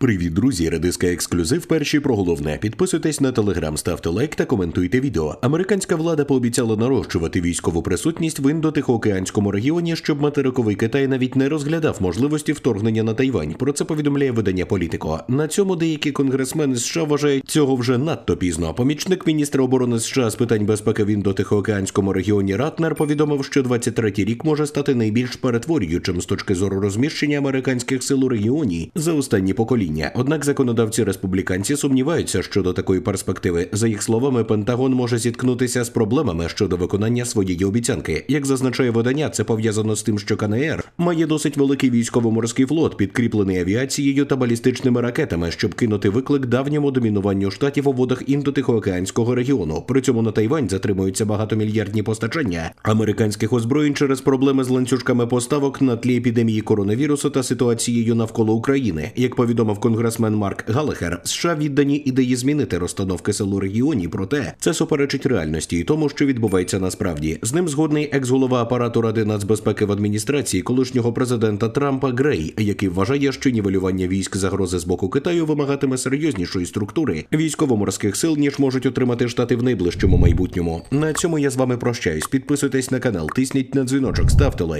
Привіт, друзі! Редиска ексклюзив. Перші про головне. Підписуйтесь на телеграм, ставте лайк та коментуйте відео. Американська влада пообіцяла нарощувати військову присутність в індотихоокеанському регіоні, щоб материковий Китай навіть не розглядав можливості вторгнення на Тайвань. Про це повідомляє видання Політико. На цьому деякі конгресмени США вважають цього вже надто пізно. Помічник міністра оборони США з питань безпеки в індотихоокеанському регіоні Ратнер повідомив, що 23-й рік може стати найбільш перетворюючим з точки зору розміщення американських сил у регіоні за останні покоління війні. Однак законодавці республіканці сумніваються щодо такої перспективи. За їх словами, Пентагон може зіткнутися з проблемами щодо виконання своєї обіцянки. Як зазначає видання, це пов'язано з тим, що КНР має досить великий військово-морський флот, підкріплений авіацією та балістичними ракетами, щоб кинути виклик давньому домінуванню штатів у водах індотихоокеанського регіону. При цьому на Тайвань затримуються багатомільярдні постачання американських озброєнь через проблеми з ланцюжками поставок на тлі епідемії коронавірусу та ситуацією навколо України, як повідомив конгресмен Марк Галехер. США віддані ідеї змінити розстановки сил у регіоні, проте це суперечить реальності і тому, що відбувається насправді. З ним згодний екс-голова апарату ради нацбезпеки в адміністрації колишнього президента Трампа Грей, який вважає, що нівелювання військ загрози з боку Китаю вимагатиме серйознішої структури військово-морських сил ніж можуть отримати штати в найближчому майбутньому. На цьому я з вами прощаюсь. Підписуйтесь на канал, тисніть на дзвіночок, ставте лайк.